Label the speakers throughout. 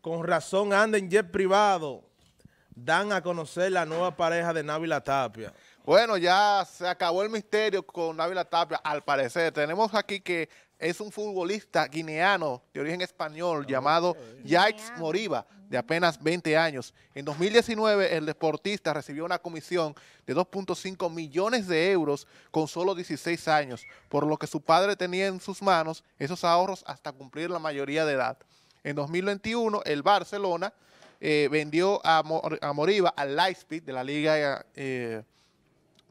Speaker 1: con razón anda en jet privado, dan a conocer la nueva
Speaker 2: pareja de Návila Tapia. Bueno, ya se acabó el misterio con Návila Tapia, al parecer. Tenemos aquí que es un futbolista guineano de origen español ah, llamado Yates Moriba, de apenas 20 años. En 2019, el deportista recibió una comisión de 2.5 millones de euros con solo 16 años, por lo que su padre tenía en sus manos esos ahorros hasta cumplir la mayoría de edad. En 2021, el Barcelona eh, vendió a, Moriba al Leipzig de la Liga eh,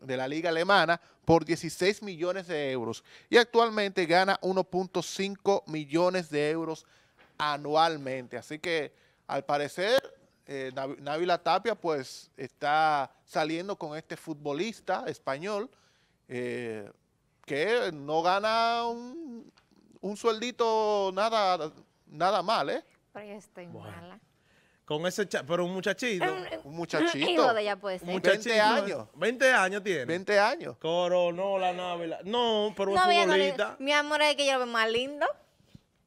Speaker 2: de la liga alemana por 16 millones de euros y actualmente gana 1.5 millones de euros anualmente. Así que al parecer eh, Návila Tapia pues está saliendo con este futbolista español eh, que no gana un sueldito nada nada mal, ¿eh?
Speaker 3: Pero yo estoy mala.
Speaker 2: Con ese cha pero un muchachito. Un eh, muchachito. Hijo de
Speaker 3: ya puede ser. 20
Speaker 1: años. 20 años tiene. 20 años. Coronó la nave. No, pero no, es futbolista.
Speaker 3: No, mi amor, es que yo lo veo más lindo.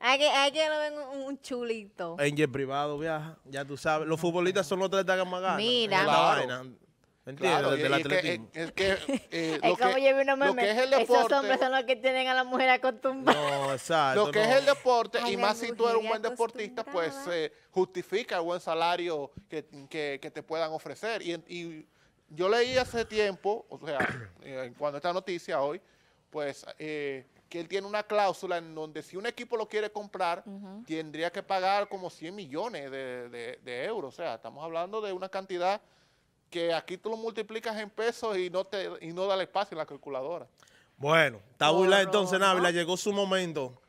Speaker 3: Hay que, hay que lo ven un, chulito.
Speaker 1: En privado viaja, ya tú sabes. Los futbolistas son los tres que más ganas. Mira. La vaina. Que,
Speaker 2: Esos hombres son los que tienen
Speaker 3: a la mujer acostumbrada.
Speaker 1: Lo
Speaker 2: que es el
Speaker 3: deporte, y más si tú eres un buen
Speaker 2: deportista, pues eh, justifica el buen salario que, te puedan ofrecer. Y, y, yo leí hace tiempo, o sea, eh, cuando esta noticia hoy, pues eh, que él tiene una cláusula en donde si un equipo lo quiere comprar, tendría que pagar como 100 millones de, de euros. O sea, estamos hablando de una cantidad que aquí tú lo multiplicas en pesos y no te y no da el espacio en la calculadora.
Speaker 1: Bueno, Tabula entonces, Návila, llegó su momento.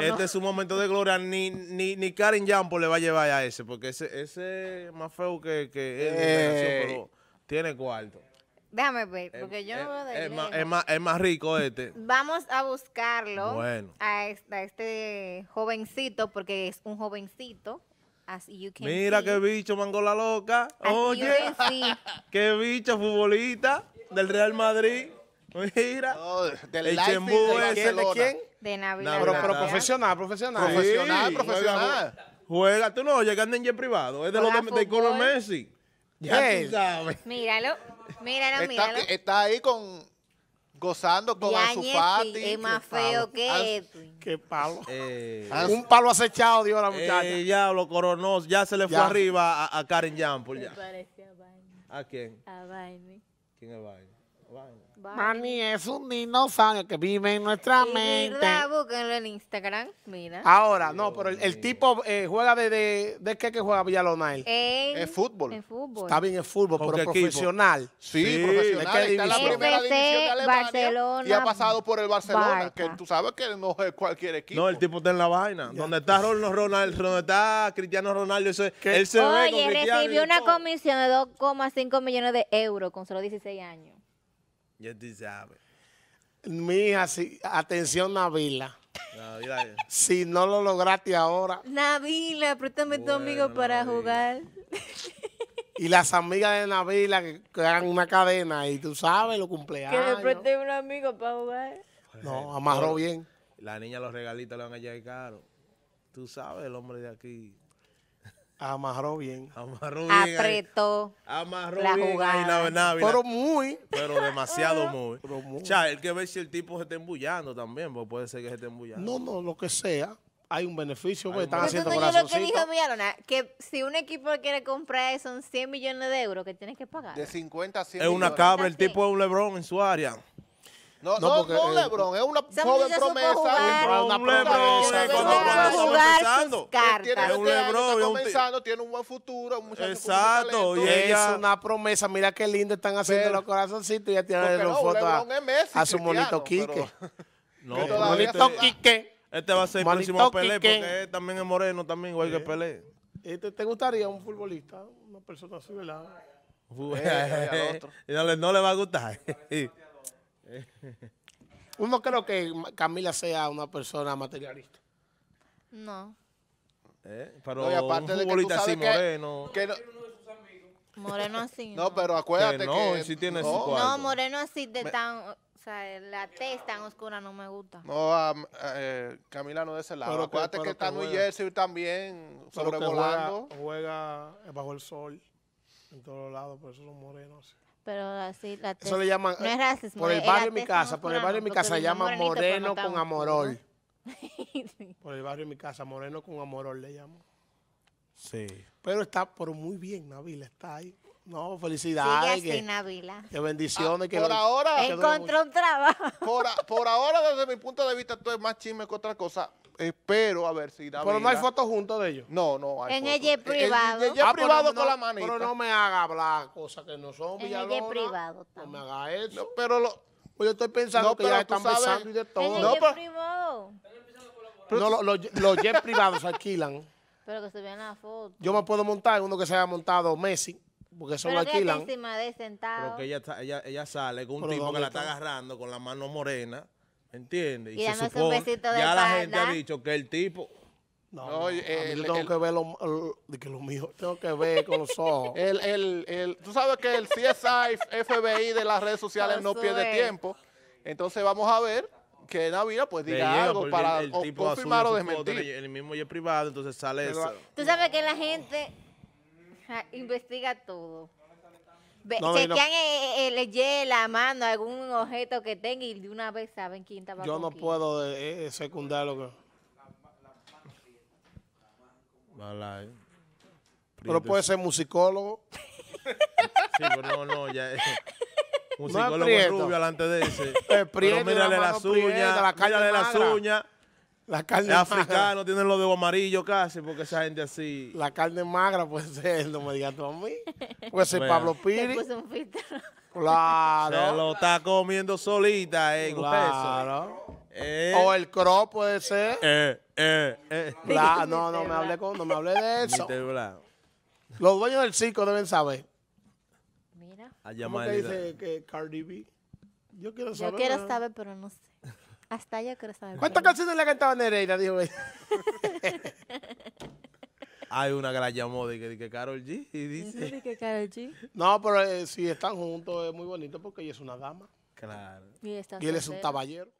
Speaker 1: Este es su momento de gloria. Ni, ni, ni Karen Jampo le va a llevar a ese, porque ese, es más feo que, que él, eh. pero tiene cuarto.
Speaker 3: Déjame ver, porque yo no veo de es
Speaker 1: más, es, más, rico este.
Speaker 3: Vamos a buscarlo a este jovencito, porque es un jovencito. Mira qué
Speaker 1: bicho, Mangola Loca. Oye, qué bicho, futbolista del Real Madrid. Mira, el de ese, quién?
Speaker 3: De Navidad. Pero,
Speaker 1: profesional, profesional. profesional, profesional. Juega, tú no llegas en jet privado, es de los de, Color Messi. Ya tú sabes.
Speaker 3: Míralo, míralo, míralo. está ahí con
Speaker 2: gozando con su padre, Es más feo que Edwin. Qué palo. Eh, eh, un palo acechado dio la eh, muchacha. ya
Speaker 1: lo coronó, ya se le fue arriba a, Karen Jampol. Ya. ¿A quién? A Baime. ¿Quién es Baime? Mani,
Speaker 4: es un dinosaurio que vive en nuestra
Speaker 3: mente. en Instagram, mira.
Speaker 4: Ahora, no, pero el, tipo eh, juega de, de, qué que juega Villalona es fútbol.
Speaker 3: Está
Speaker 4: bien, el fútbol, pero profesional. Sí,
Speaker 1: profesional. Está en la
Speaker 2: primera división de y ha pasado por el Barcelona, que tú sabes que no es cualquier
Speaker 1: equipo. No, el tipo está en la vaina. Donde está Ronald, donde está Cristiano Ronaldo, él se Oye, recibió una
Speaker 3: comisión de 2,5 millones de euros con solo 16 años.
Speaker 1: Ya tú sabes.
Speaker 4: Mija, si, atención Navila. si no lo lograste ahora.
Speaker 3: Navila, préstame tu amigo para jugar.
Speaker 4: y las amigas de Navila que, hagan una cadena y tú sabes lo cumpleaños. Que le presté
Speaker 3: un amigo para jugar.
Speaker 4: no, amarró bien.
Speaker 1: La niña los regalitos le van a llegar caro. Tú sabes, el hombre de aquí.
Speaker 4: Amarró bien. Amarró
Speaker 1: bien.
Speaker 3: Apretó. Amarró la Jugada.
Speaker 1: la, pero
Speaker 4: muy. Pero demasiado muy. O sea, hay
Speaker 1: que ver si el tipo se está embullando también,
Speaker 4: porque puede ser que se esté embullando. No, no, lo que sea. Hay un beneficio, porque están haciendo Yo
Speaker 3: lo que dijo Villalona, que si un equipo quiere comprar son 100 millones de euros que tienes que pagar. De
Speaker 2: 50 a 100 Es una cabra,
Speaker 1: el tipo es un lebrón en su área.
Speaker 2: No,
Speaker 3: no, no, eh, Lebron, es una
Speaker 2: joven promesa. Una promesa. Eh, es un Lebron. Está comenzando, tiene un buen futuro. Un Exacto. Y
Speaker 4: ella es una promesa. Mira qué lindo están haciendo los corazoncitos. Y ya tiene la fotos a su monito Quique. No, monito este Quique. Este va a ser el próximo Pelé, porque él también
Speaker 1: es moreno, también igual que Pelé.
Speaker 4: ¿Te gustaría un futbolista, una persona así, verdad?
Speaker 1: No le va a gustar.
Speaker 4: Uno creo que Camila sea una persona materialista.
Speaker 3: No.
Speaker 1: Eh, pero
Speaker 3: aparte de que tú sabes que, Moreno. Moreno así. No, pero acuérdate que. No, tiene no. Moreno así de tan. O sea, la tez tan oscura no me gusta.
Speaker 2: No, eh, Camila no de ese lado. Pero acuérdate que, está New Jersey también sobrevolando.
Speaker 4: Juega, bajo el sol en todos lados, por eso son morenos.
Speaker 3: Pero así la Eso le llaman. Por el barrio de mi casa, por el barrio de mi casa Se llama moreno con amorol.
Speaker 4: Por el barrio de mi casa, moreno con amorol le llamo. Sí. Pero está por muy bien, Navila, está ahí. No, felicidades. Sigue Que bendiciones. Ah, que por ahora. Encontró
Speaker 2: un trabajo. Por, ahora, desde mi punto de vista, esto es más chisme que otra cosa. Espero a ver si da. Pero no hay fotos juntos de ellos. No, no hay. En el ella privado. En el ah, privado con la manita. Pero no me
Speaker 4: haga hablar cosas que no son. En el ella privado. También. No me haga eso. pero lo, pues yo estoy pensando que ya están sabes, y de todo. En no, pero,
Speaker 3: privado. No,
Speaker 4: los lo, jets privados se alquilan.
Speaker 3: Pero que se vean las fotos
Speaker 4: Yo me puedo montar uno que se haya montado Messi porque son
Speaker 3: lo Porque
Speaker 1: ella, está, ella, ella sale con un tipo que la está, agarrando con la mano morena, ¿entiendes? Y, ya, un besito de ya la gente ha
Speaker 4: dicho que el tipo... No, yo tengo que ver
Speaker 2: lo,
Speaker 4: mío, tengo que ver con los ojos. el,
Speaker 2: el, el, tú sabes que el CSI FBI de las redes sociales no, pierde tiempo. Entonces vamos a ver que Navidad pues diga algo para el,
Speaker 1: confirmar o desmentir. el mismo ya es privado, entonces sale eso.
Speaker 3: Tú sabes que la gente Investiga todo. Ve, chequean el, el, el, la mano, algún objeto que tenga y de una vez saben quién estaba Yo no
Speaker 4: puedo eh, eh, secundar lo que... Eh. Pero puede ser musicólogo.
Speaker 1: sí, no, no, ya Musicólogo rubio delante de ese. No pero mírale las uñas, la mírale las uñas.
Speaker 4: La carne es africano,
Speaker 1: africanos tienen los dedos amarillos casi, porque esa gente así.
Speaker 4: La carne magra puede eh, ser, no me digas tú a mí. Puede ser Pablo Piri. Claro.
Speaker 1: Se lo está comiendo solita, eh, eh. claro. Eh. O el cro
Speaker 4: puede ser.
Speaker 1: Eh, eh, eh. Claro, no, no me hablé
Speaker 4: con, me de eso. Los dueños del circo deben saber. Mira. ¿Cómo que dice que Cardi B? Yo quiero saber. Yo quiero
Speaker 3: saber, pero no sé. Hasta yo quiero saber. ¿Cuántas
Speaker 4: canciones le cantaba Nereida? Dijo ella.
Speaker 1: Hay una que la llamó de que, Carol G. Y dice. ¿De
Speaker 4: que Carol G? No, pero eh, si están juntos es muy bonito porque ella es una dama.
Speaker 1: Claro. Y, y él es un caballero.